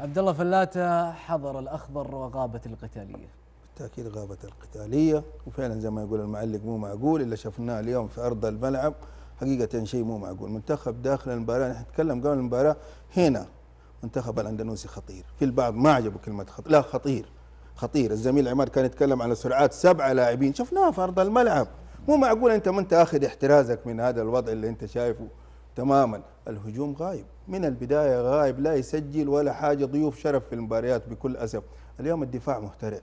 عبد الله فلاته حضر الاخضر وغابت القتاليه بالتاكيد غابت القتاليه وفعلا زي ما يقول المعلق مو معقول اللي شفناه اليوم في ارض الملعب حقيقه شيء مو معقول منتخب داخل المباراه نحن نتكلم قبل المباراه هنا منتخب الاندونيسي خطير في البعض ما عجبه كلمه خطير لا خطير خطير الزميل عماد كان يتكلم على سرعات سبعه لاعبين شفناها في ارض الملعب مو معقول انت ما انت اخذ احترازك من هذا الوضع اللي انت شايفه تماما الهجوم غايب من البداية غايب لا يسجل ولا حاجة ضيوف شرف في المباريات بكل أسف اليوم الدفاع مهترئ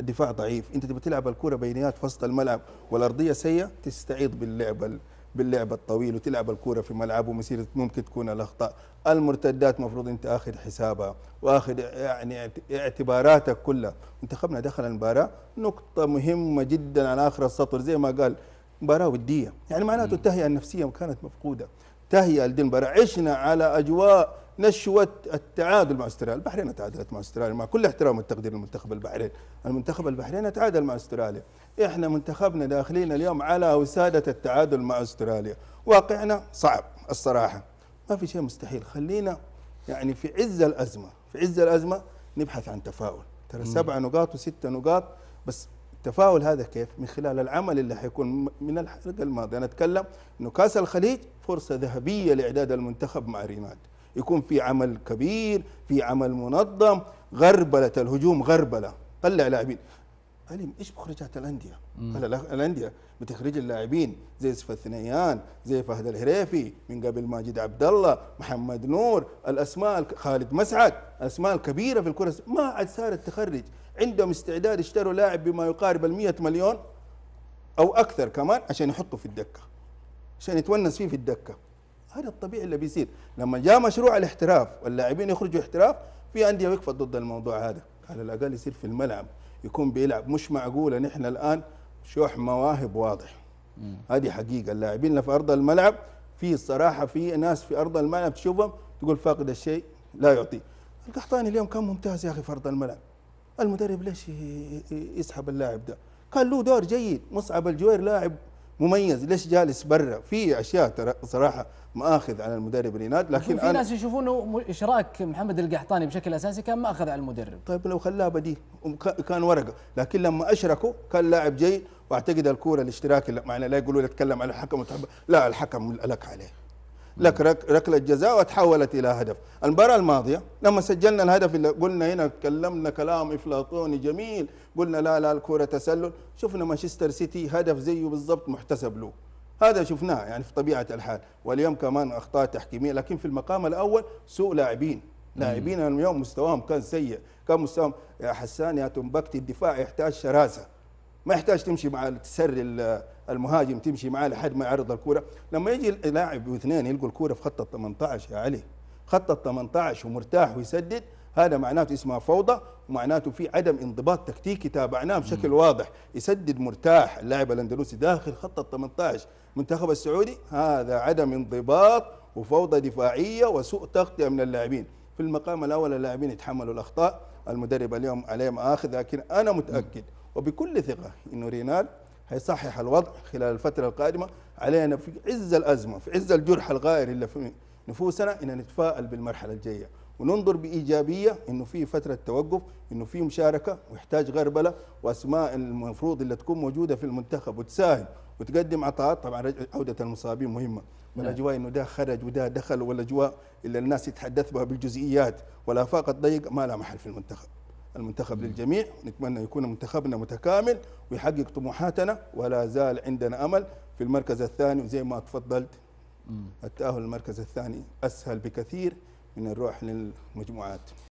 الدفاع ضعيف انت تبي تلعب الكره بينيات في وسط الملعب والارضيه سيئه تستعيض باللعب باللعب الطويل وتلعب الكره في ملعب ومسيره ممكن تكون الاخطاء المرتدات مفروض انت اخذ حسابها واخذ يعني اعتباراتك كلها منتخبنا دخل المباراه نقطه مهمه جدا على اخر السطر زي ما قال مباراه وديه يعني معناته التهيئه النفسيه كانت مفقوده تهيئة لدنبر برا عشنا على أجواء نشوة التعادل مع استراليا البحرين تعادلت مع استراليا مع كل احترام والتقدير للمنتخب البحرين المنتخب البحرين تعادل مع استراليا احنا منتخبنا داخلين اليوم على وسادة التعادل مع استراليا واقعنا صعب الصراحة ما في شيء مستحيل خلينا يعني في عز الأزمة في عز الأزمة نبحث عن تفاؤل ترى سبع نقاط وست نقاط بس التفاؤل هذا كيف؟ من خلال العمل اللي حيكون من الحلقه الماضيه انا اتكلم انه كاس الخليج فرصه ذهبيه لاعداد المنتخب مع ريناد يكون في عمل كبير في عمل منظم غربله الهجوم غربله طلع لاعبين الم ايش مخرجات الانديه؟ هلا الانديه بتخرج اللاعبين زي يوسف الثنيان، زي فهد الهريفي، من قبل ماجد عبد الله، محمد نور، الاسماء خالد مسعد، الاسماء الكبيره في الكره ما عاد صارت تخرج، عندهم استعداد يشتروا لاعب بما يقارب ال 100 مليون او اكثر كمان عشان يحطوا في الدكه. عشان يتونس فيه في الدكه. هذا الطبيعي اللي بيصير، لما جاء مشروع الاحتراف واللاعبين يخرجوا احتراف في انديه وقفت ضد الموضوع هذا، على الاقل يصير في الملعب. يكون بيلعب مش معقوله نحن الان شح مواهب واضح هذه حقيقه اللاعبين اللي في ارض الملعب في الصراحه في ناس في ارض الملعب تشوفهم تقول فاقد الشيء لا يعطي القحطاني اليوم كان ممتاز يا اخي في ارض الملعب المدرب ليش يسحب اللاعب ده كان له دور جيد مصعب الجوير لاعب مميز ليش جالس برا في اشياء ترى صراحه ماخذ على المدرب ريناد لكن في ناس يشوفون اشراك محمد القحطاني بشكل اساسي كان ماخذ على المدرب طيب لو خلاه بديل كان ورقه لكن لما اشركه كان لاعب جيد واعتقد الكوره الاشتراكي معنا لا يقولوا لي اتكلم على الحكم وتحب لا الحكم لك عليه لك ركله جزاء وتحولت الى هدف المباراه الماضيه لما سجلنا الهدف اللي قلنا هنا تكلمنا كلام افلاطوني جميل قلنا لا لا الكرة تسلل شفنا مانشستر سيتي هدف زيه بالضبط محتسب له هذا شفناه يعني في طبيعه الحال واليوم كمان اخطاء تحكيميه لكن في المقام الاول سوء لاعبين لاعبين اليوم مستواهم كان سيء كان مستواهم يا حسان يا تنبكت الدفاع يحتاج شراسه ما يحتاج تمشي مع تسري المهاجم تمشي معاه لحد ما يعرض الكوره لما يجي لاعب واثنين يلقوا الكوره في خط ال 18 يا علي خط ال 18 ومرتاح ويسدد هذا معناته اسمها فوضى ومعناته في عدم انضباط تكتيكي تابعناه بشكل واضح يسدد مرتاح اللاعب الاندلسي داخل خط ال 18 منتخب السعودي هذا عدم انضباط وفوضى دفاعيه وسوء تغطيه من اللاعبين في المقام الاول اللاعبين يتحملوا الاخطاء المدرب اليوم عليه اخذ لكن انا متاكد وبكل ثقة أنه رينال هيصحح الوضع خلال الفترة القادمة علينا في عز الأزمة في عز الجرح الغائر اللي في نفوسنا أن نتفائل بالمرحلة الجاية وننظر بإيجابية أنه في فترة توقف أنه في مشاركة ويحتاج غربلة وأسماء المفروض اللي تكون موجودة في المنتخب وتساهم وتقدم عطاءات طبعا عودة المصابين مهمة والاجواء نعم. انه ده خرج وده دخل والاجواء اللي الناس يتحدث بها بالجزئيات والافاق الضيق ما لها محل في المنتخب المنتخب للجميع نتمنى يكون منتخبنا متكامل ويحقق طموحاتنا ولا زال عندنا امل في المركز الثاني وزي ما تفضلت التاهل المركز الثاني اسهل بكثير من الروح للمجموعات